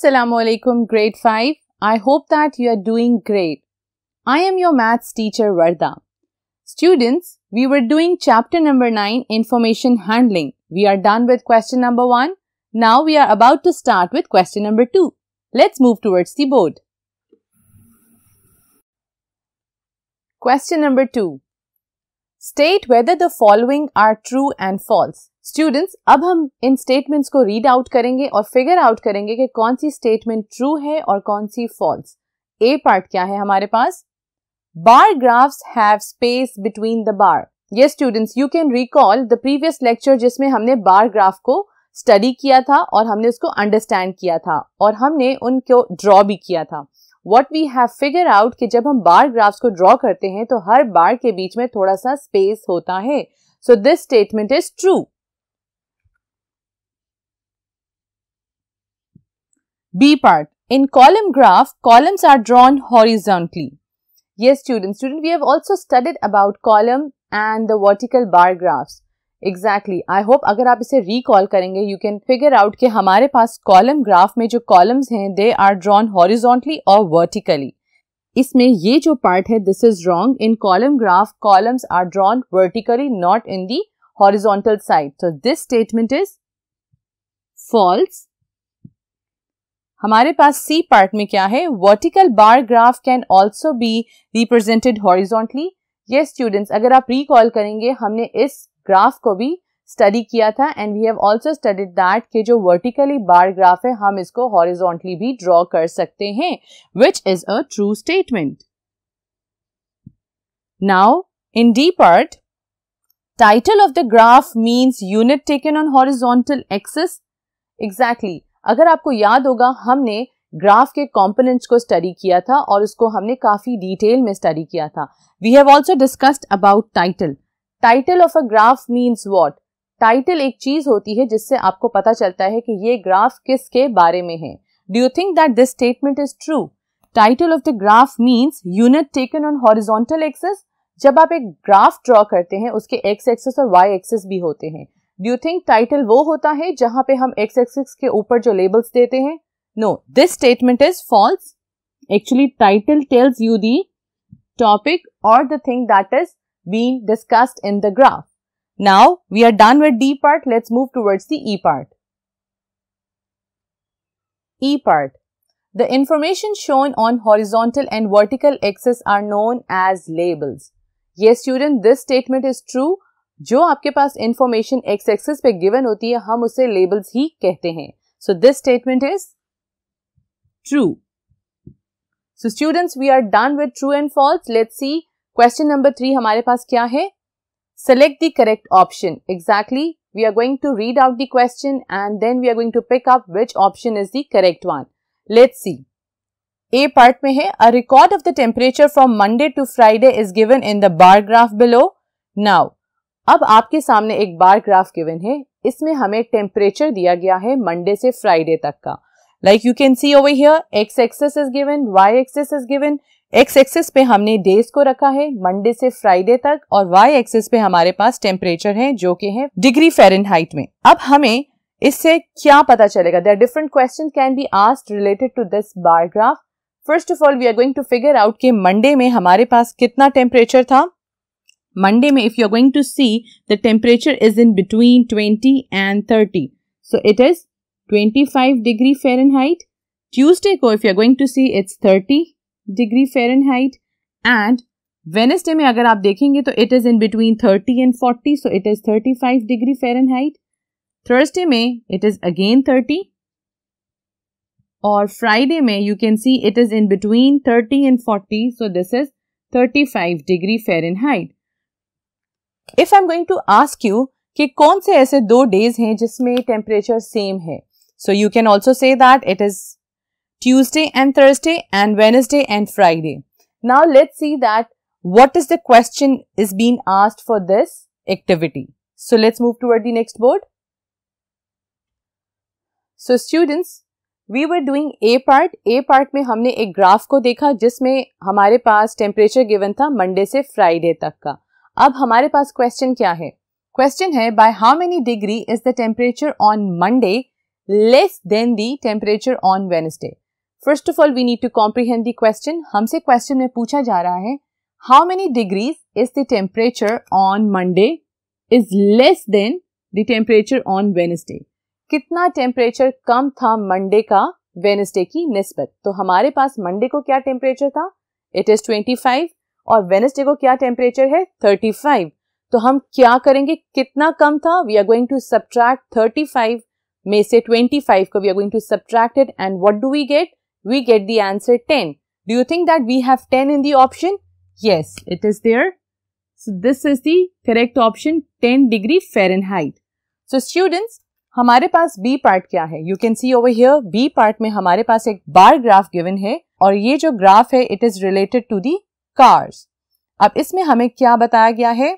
Assalamu alaikum grade 5 I hope that you are doing great I am your maths teacher Varda Students we were doing chapter number 9 information handling we are done with question number 1 now we are about to start with question number 2 let's move towards the board Question number 2 State whether the following are true and false students अब हम इन statements को read out करेंगे और figure out करेंगे कि कौन सी statement true है और कौन सी फॉल्स ए पार्ट क्या है हमारे पास bar graphs have space between the bar ये students you can recall the previous lecture जिसमें हमने बार ग्राफ को स्टडी किया था और हमने उसको अंडरस्टैंड किया था और हमने उनको ड्रॉ भी किया था what we have figure out कि जब हम बार ग्राफ्स को ड्रॉ करते हैं तो हर बार के बीच में थोड़ा सा स्पेस होता है so this statement is true B part. In column graph, columns are drawn horizontally. Yes, students, student, we have also studied about column and the vertical bar graphs. Exactly I hope अगर आप इसे recall करेंगे you can figure out कि हमारे पास column graph में जो columns हैं they are drawn horizontally और वर्टिकली इसमें ये जो पार्ट है this is wrong in column graph columns are drawn vertically not in the horizontal side so this statement is false हमारे पास सी पार्ट में क्या है vertical bar graph can also be represented horizontally ये students अगर आप recall करेंगे हमने इस ग्राफ को भी स्टडी किया था and we have also studied that के जो वर्टिकली बार ग्राफ है हम इसको हॉरिजोंटली भी ड्रॉ कर सकते हैं which is a true statement now in D part title of the graph means unit taken on horizontal axis exactly अगर आपको याद होगा हमने ग्राफ के कंपोनेंट्स को स्टडी किया था और उसको हमने काफी डिटेल में स्टडी किया था we have also discussed about title title of a graph means what title एक चीज होती है जिससे आपको पता चलता है कि ये ग्राफ किसके बारे में है do you think that this statement is true title of the graph means unit taken on horizontal axis जब आप एक ग्राफ ड्रॉ करते हैं उसके एक्स एक्सेस और वाई एक्सेस भी होते हैं डू यू थिंक टाइटल वो होता है जहां पे हम एक्स एक्सिस के ऊपर जो लेबल्स देते हैं no this statement is false actually title tells you the topic और the thing that is been discussed in the graph now we are done with D part let's move towards the E part E part. The information shown on horizontal and vertical axis are known as labels. Yes, student, this statement is true जो आपके पास information X axis पे given होती है हम उसे labels ही कहते हैं so this statement is true so students we are done with true and false let see question number three हमारे पास क्या है select the correct option exactly we are going to read out the question and then we are going to pick up which option is the correct one let C A part में है a record of the temperature from Monday to Friday is given in the bar graph below now अब आपके सामने एक bar graph given है इसमें हमें temperature दिया गया है मंडे से फ्राइडे तक का like you can see over here x axis is given y axis is given x axis पे हमने डेज को रखा है मंडे से फ्राइडे तक और वाई एक्सेस पे हमारे पास टेम्परेचर है जो कि है डिग्री फेरनहाइट में अब हमें इससे क्या पता चलेगा there different question can be asked related to this bar graph first of all we are going to figure out कि मंडे में हमारे पास कितना टेम्परेचर था Monday, if you're going to see the temperature is in between 20 and 30. So it is 25 degree Fahrenheit. Tuesday ko if you're going to see it's 30 degree Fahrenheit and Wednesday में अगर आप it is in between 30 and 40 so it is 35 degree Fahrenheit. Thursday May, it is again 30 Or Friday May, you can see it is in between 30 and 40 so this is 35 degree Fahrenheit. If I am going to ask you कि कौन से ऐसे दो days हैं जिसमें temperature same है so you can also see that it is Tuesday and Thursday and Wednesday and Friday now let's see that what is the question is been asked for this activity so let's move toward the next board so students we were doing A part A part में हमने एक graph को देखा जिसमें हमारे पास temperature given था Monday से फ्राइडे तक का अब हमारे पास क्वेश्चन क्या है क्वेश्चन है by how many degree is the temperature on Monday less than the temperature on Wednesday first of all we need to comprehend the question हमसे क्वेश्चन में पूछा जा रहा है how many degrees is the temperature on Monday is less than the temperature on Wednesday कितना temperature कम था Monday का वेनसडे की नस्बत तो हमारे पास मंडे को क्या टेम्परेचर था इट इज ट्वेंटी फाइव और वेनेसडे को क्या टेम्परेचर है 35 तो हम क्या करेंगे कितना कम था we are going to subtract 35 में से 25 को we are going to subtract it and what do we get we get the answer 10 do you think that we have 10 in the option yes it is there so this is the correct option 10 degree Fahrenheit so students हमारे पास B part क्या है you can see over here B part में हमारे पास एक bar graph given है और ये जो ग्राफ है it is related to the cars अब इसमें हमें क्या बताया गया है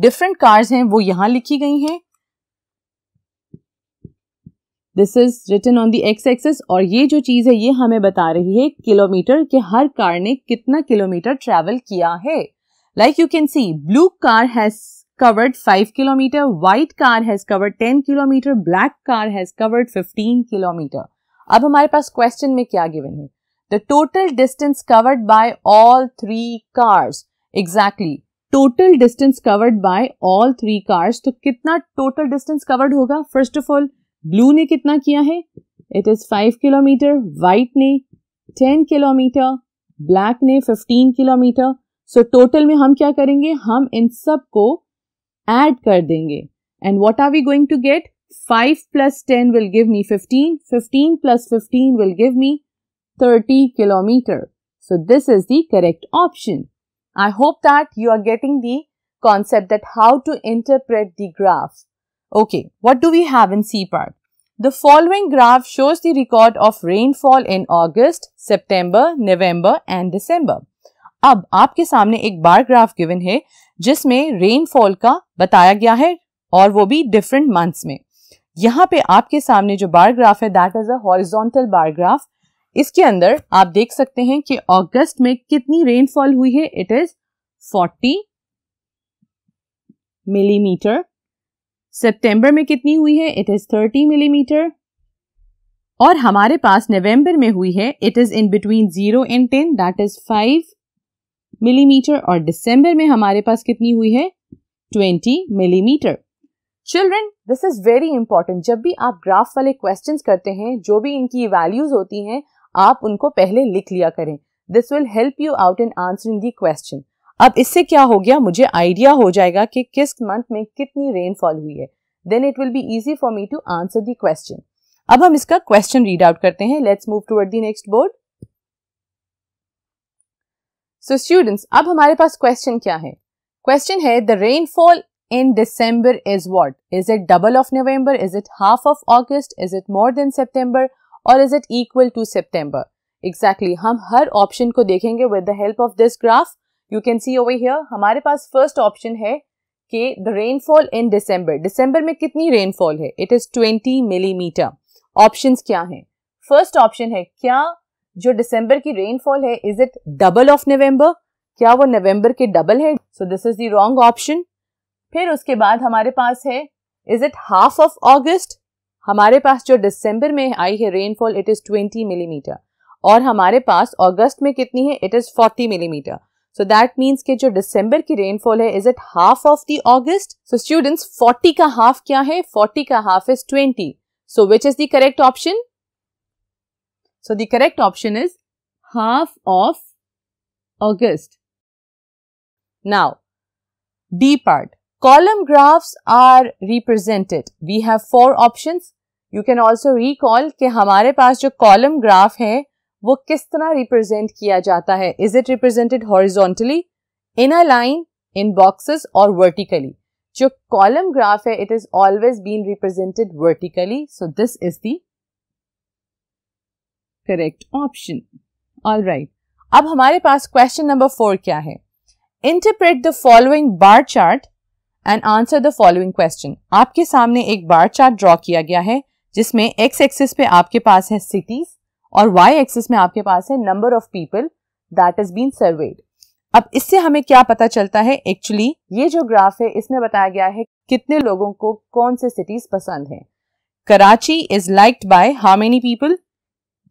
डिफरेंट कार्स हैं वो यहां लिखी गई हैं this is written on the x axis और ये जो चीज़ है ये हमें बता रही है किलोमीटर के हर कार ने कितना किलोमीटर ट्रेवल किया है like you can see blue car has covered five kilometre white car has covered ten kilometre black car has covered fifteen kilometre अब हमारे पास क्वेश्चन में क्या गिवन है the total distance covered by all three cars exactly total distance covered by all three cars to kitna total distance covered hoga first of all blue ne kitna kiya hai it is 5 kilometer white ne 10 kilometer black ne 15 kilometer so total mein hum kya karenge hum in sab ko add kar denge and what are we going to get 5 plus 10 will give me 15 15 plus 15 will give me 30 kilometer. So this is the correct option. I hope that you are getting the concept that how to interpret the graph. Okay, what do we have in C part? The following graph shows the record of rainfall in August, September, November and December. अब आपके सामने एक bar graph given है जिसमें rainfall का बताया गया है और वो भी डिफरेंट मंथ्स में यहाँ पे आपके सामने जो बार ग्राफ है that is a horizontal bar graph इसके अंदर आप देख सकते हैं कि अगस्त में कितनी रेनफॉल हुई है इट इज 40 मिलीमीटर सितंबर में कितनी हुई है इट इज 30 मिलीमीटर और हमारे पास नवंबर में हुई है it is in between zero and ten that is five millimetre और दिसंबर में हमारे पास कितनी हुई है twenty millimetre children this is very important जब भी आप ग्राफ वाले क्वेश्चन करते हैं जो भी इनकी वैल्यूज होती हैं आप उनको पहले लिख लिया करें this will help you out in answering the question अब इससे क्या हो गया मुझे आइडिया हो जाएगा कि किस मंथ में कितनी रेनफॉल हुई है then it will be easy for me to answer the question अब हम इसका क्वेश्चन रीड आउट करते हैं let's move toward the next board so students अब हमारे पास क्वेश्चन क्या है क्वेश्चन है the rainfall in December is what is it double of November? Is it half of August is it more than September और is it equal to September exactly हम हर option को देखेंगे with the help of this graph you can see over here हमारे पास first option है कि the rainfall इन दिसंबर दिसंबर में कितनी रेनफॉल है इट इज 20 मिलीमीटर ऑप्शन क्या है फर्स्ट ऑप्शन है क्या जो दिसंबर की रेनफॉल है is it double of November क्या वो नवम्बर के डबल है so this is the wrong option फिर उसके बाद हमारे पास है is it half of August हमारे पास जो दिसंबर में आई है rainfall it is 20 millimetre mm, और हमारे पास अगस्त में कितनी है it is 40 millimetre so that means के जो दिसंबर की रेनफॉल है is it half of the August so students 40 का हाफ क्या है 40 का half is 20 so which is the correct option so the correct option is half of August now D part Column graphs are represented. We have four options. You can also recall ke hamare paas jo column graph hai wo kis tarah represent kiya jata hai Is it represented horizontally, in a line, in boxes or vertically? jo column graph hai it is always been represented vertically. So this is the correct option. All right. ab hamare paas question number 4 kya hai Interpret the following bar chart and answer the following question आपके सामने एक bar chart draw किया गया है जिसमें x axis पे आपके पास है सिटीज और वाई एक्सिस में आपके पास है number of people that is been surveyed अब इससे हमें क्या पता चलता है एक्चुअली ये जो ग्राफ है इसमें बताया गया है कितने लोगों को कौन से सिटीज पसंद है Karachi is liked by how many people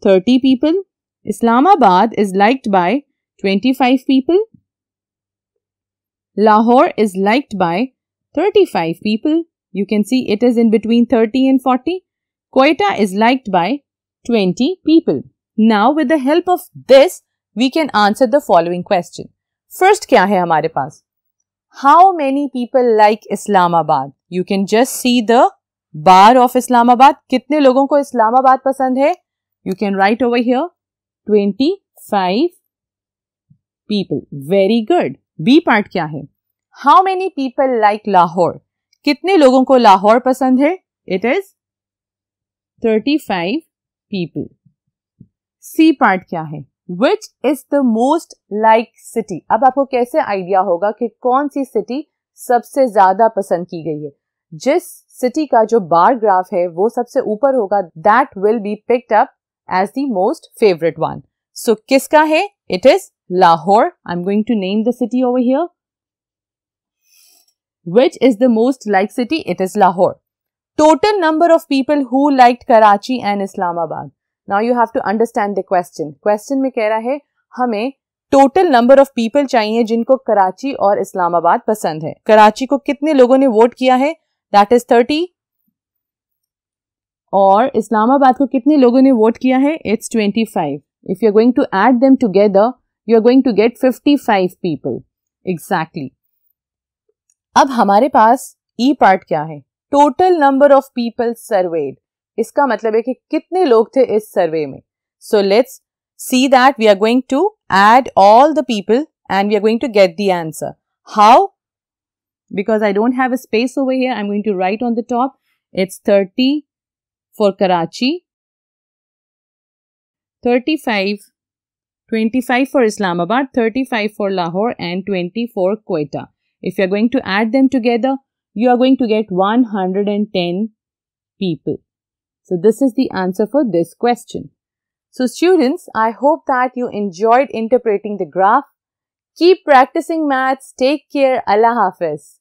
thirty people Islamabad is liked by twenty five people Lahore is liked by 35 people. You can see it is in between 30 and 40. Quetta is liked by 20 people. Now, with the help of this, we can answer the following question. First, kya hai hamare paas? How many people like Islamabad? You can just see the bar of Islamabad. Kitne logon ko Islamabad pasand hai? You can write over here 25 people. Very good. B part kya hai? How many people like Lahore कितने लोगों को लाहौर पसंद है it is thirty five people C part क्या है which is the most like city अब आपको कैसे आइडिया होगा कि कौन सी सिटी सबसे ज्यादा पसंद की गई है जिस सिटी का जो बार ग्राफ है वो सबसे ऊपर होगा that will be picked up as the most favourite one सो किसका है it is Lahore I am going to name the city over here which is the most liked city? It is Lahore. Total number of people who liked Karachi and Islamabad. Now you have to understand the question. Question में कह रहा है हमें total number of people चाहिए जिनको कराची और इस्लामाबाद पसंद है कराची को कितने लोगों ने वोट किया है दैट इज थर्टी और इस्लामाबाद को कितने लोगों ने वोट किया है it's twenty five if you are going to add them together you are going to get fifty five people exactly अब हमारे पास ई e पार्ट क्या है total number of people surveyed इसका मतलब है कि कितने लोग थे इस सर्वे में so let's see that we are going to add all the people and we are going to get the answer how because I don't have space over here I am going to write on the top it's thirty for Karachi thirty five twenty five for Islamabad thirty five for Lahore and twenty for Quetta If you are going to add them together, you are going to get 110 people. So this is the answer for this question. So students, I hope that you enjoyed interpreting the graph. Keep practicing maths. Take care. Allah Hafiz.